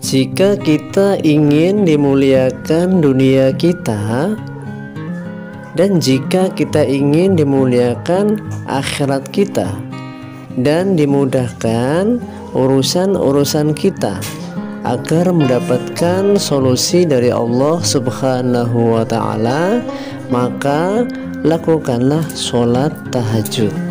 Jika kita ingin dimuliakan dunia kita, dan jika kita ingin dimuliakan akhirat kita, dan dimudahkan urusan-urusan kita agar mendapatkan solusi dari Allah Subhanahu wa Ta'ala, maka lakukanlah sholat tahajud.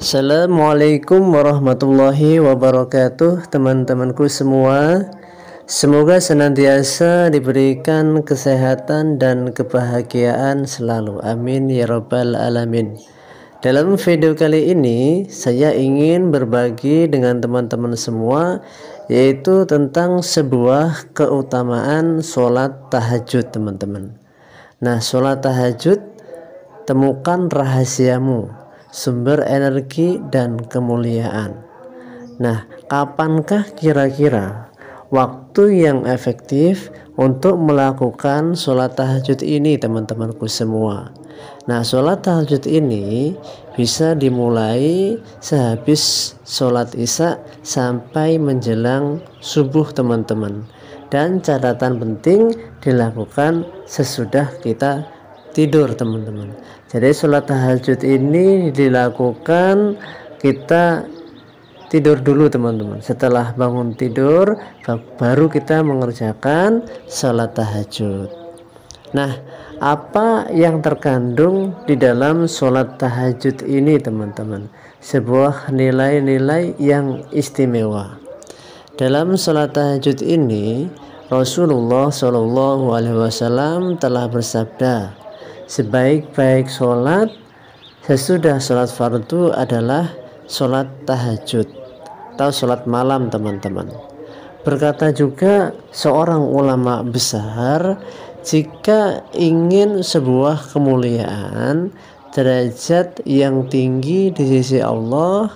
Assalamualaikum warahmatullahi wabarakatuh teman-temanku semua Semoga senantiasa diberikan kesehatan dan kebahagiaan selalu Amin ya rabbal alamin Dalam video kali ini saya ingin berbagi dengan teman-teman semua Yaitu tentang sebuah keutamaan sholat tahajud teman-teman Nah sholat tahajud temukan rahasiamu sumber energi dan kemuliaan. Nah, kapankah kira-kira waktu yang efektif untuk melakukan sholat tahajud ini teman-temanku semua? Nah, sholat tahajud ini bisa dimulai sehabis sholat isya sampai menjelang subuh teman-teman. Dan catatan penting dilakukan sesudah kita tidur teman-teman jadi sholat tahajud ini dilakukan kita tidur dulu teman-teman setelah bangun tidur baru kita mengerjakan sholat tahajud nah apa yang terkandung di dalam sholat tahajud ini teman-teman sebuah nilai-nilai yang istimewa dalam sholat tahajud ini Rasulullah Shallallahu Alaihi Wasallam telah bersabda sebaik-baik sholat sesudah sholat fardu adalah sholat tahajud atau sholat malam teman-teman berkata juga seorang ulama besar jika ingin sebuah kemuliaan derajat yang tinggi di sisi Allah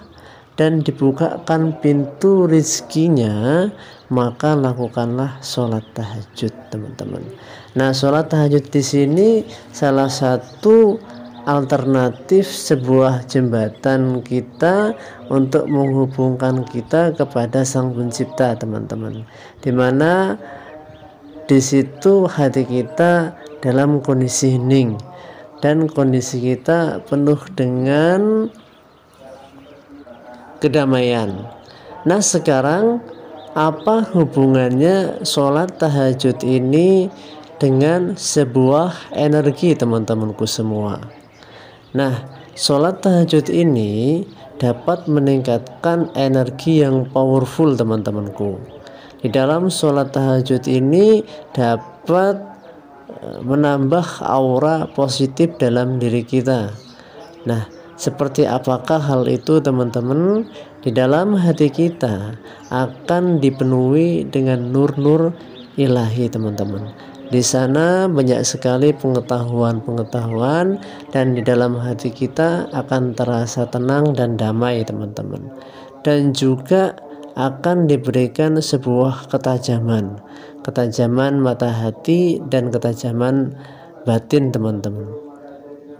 dan dibukakan pintu rizkinya maka lakukanlah sholat tahajud teman-teman Nah, sholat tahajud di sini salah satu alternatif sebuah jembatan kita untuk menghubungkan kita kepada Sang Pencipta, teman-teman. Dimana di situ hati kita dalam kondisi hening dan kondisi kita penuh dengan kedamaian. Nah, sekarang apa hubungannya sholat tahajud ini dengan sebuah energi teman-temanku semua. Nah, sholat tahajud ini dapat meningkatkan energi yang powerful teman-temanku. Di dalam sholat tahajud ini dapat eh, menambah aura positif dalam diri kita. Nah, seperti apakah hal itu teman-teman? Di dalam hati kita akan dipenuhi dengan nur-nur ilahi teman-teman di sana banyak sekali pengetahuan-pengetahuan dan di dalam hati kita akan terasa tenang dan damai teman-teman. Dan juga akan diberikan sebuah ketajaman, ketajaman mata hati dan ketajaman batin teman-teman.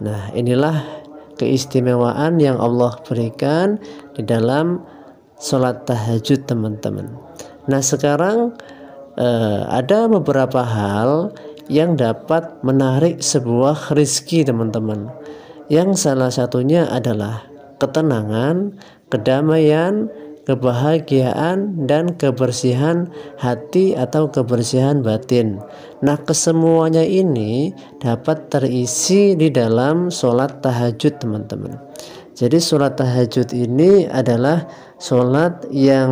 Nah, inilah keistimewaan yang Allah berikan di dalam sholat tahajud teman-teman. Nah, sekarang Eh, ada beberapa hal yang dapat menarik sebuah rizki teman-teman yang salah satunya adalah ketenangan, kedamaian, kebahagiaan, dan kebersihan hati atau kebersihan batin. Nah, kesemuanya ini dapat terisi di dalam sholat tahajud, teman-teman. Jadi sholat tahajud ini adalah sholat yang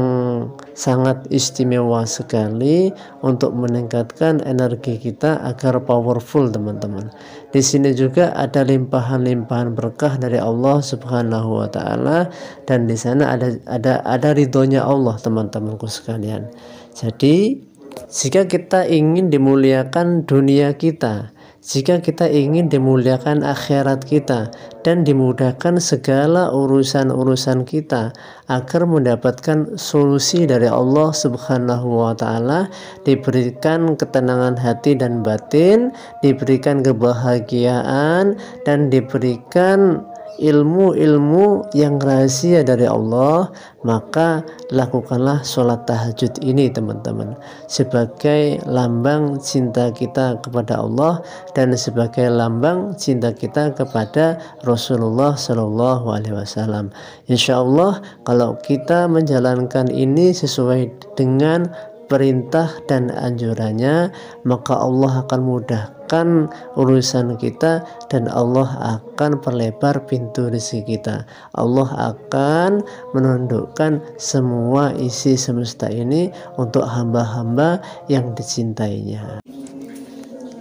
sangat istimewa sekali untuk meningkatkan energi kita agar powerful teman-teman. Di sini juga ada limpahan-limpahan berkah dari Allah Subhanahu wa taala dan di sana ada ada ada ridhonya Allah teman-temanku sekalian. Jadi jika kita ingin dimuliakan dunia kita, jika kita ingin dimuliakan akhirat kita dan dimudahkan segala urusan-urusan kita agar mendapatkan solusi dari Allah Subhanahu wa taala, diberikan ketenangan hati dan batin, diberikan kebahagiaan dan diberikan ilmu-ilmu yang rahasia dari Allah, maka lakukanlah sholat tahajud ini teman-teman. Sebagai lambang cinta kita kepada Allah dan sebagai lambang cinta kita kepada Rasulullah Shallallahu Alaihi Wasallam. Insya Allah kalau kita menjalankan ini sesuai dengan perintah dan anjurannya maka Allah akan mudahkan urusan kita dan Allah akan perlebar pintu rezeki kita Allah akan menundukkan semua isi semesta ini untuk hamba-hamba yang dicintainya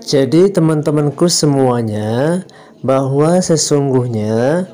jadi teman-temanku semuanya bahwa sesungguhnya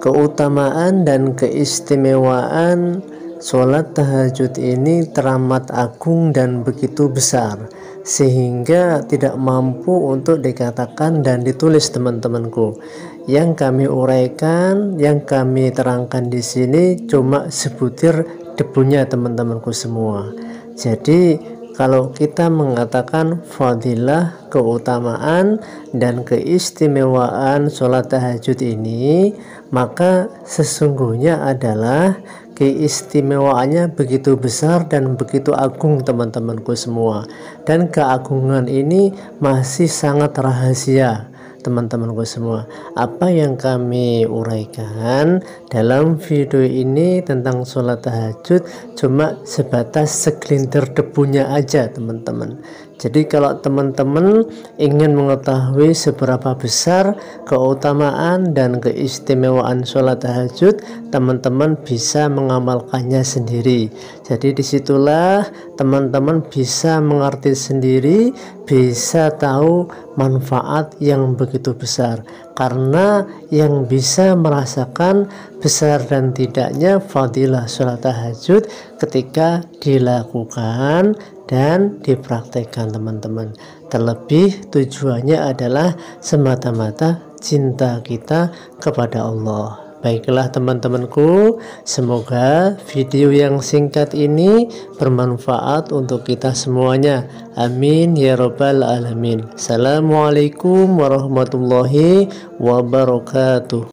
keutamaan dan keistimewaan Sholat tahajud ini teramat agung dan begitu besar sehingga tidak mampu untuk dikatakan dan ditulis teman-temanku. Yang kami uraikan, yang kami terangkan di sini cuma sebutir debunya teman-temanku semua. Jadi kalau kita mengatakan fadilah, keutamaan, dan keistimewaan sholat tahajud ini, maka sesungguhnya adalah keistimewaannya begitu besar dan begitu agung teman-temanku semua. Dan keagungan ini masih sangat rahasia teman-teman gue semua apa yang kami uraikan dalam video ini tentang sholat tahajud cuma sebatas segelintir debunya aja teman-teman jadi kalau teman-teman ingin mengetahui seberapa besar keutamaan dan keistimewaan sholat tahajud, teman-teman bisa mengamalkannya sendiri. Jadi disitulah teman-teman bisa mengerti sendiri, bisa tahu manfaat yang begitu besar. Karena yang bisa merasakan besar dan tidaknya fadilah sholat tahajud ketika dilakukan dan dipraktekkan teman-teman terlebih tujuannya adalah semata-mata cinta kita kepada Allah Baiklah teman-temanku, semoga video yang singkat ini bermanfaat untuk kita semuanya. Amin ya robbal alamin. Assalamualaikum warahmatullahi wabarakatuh.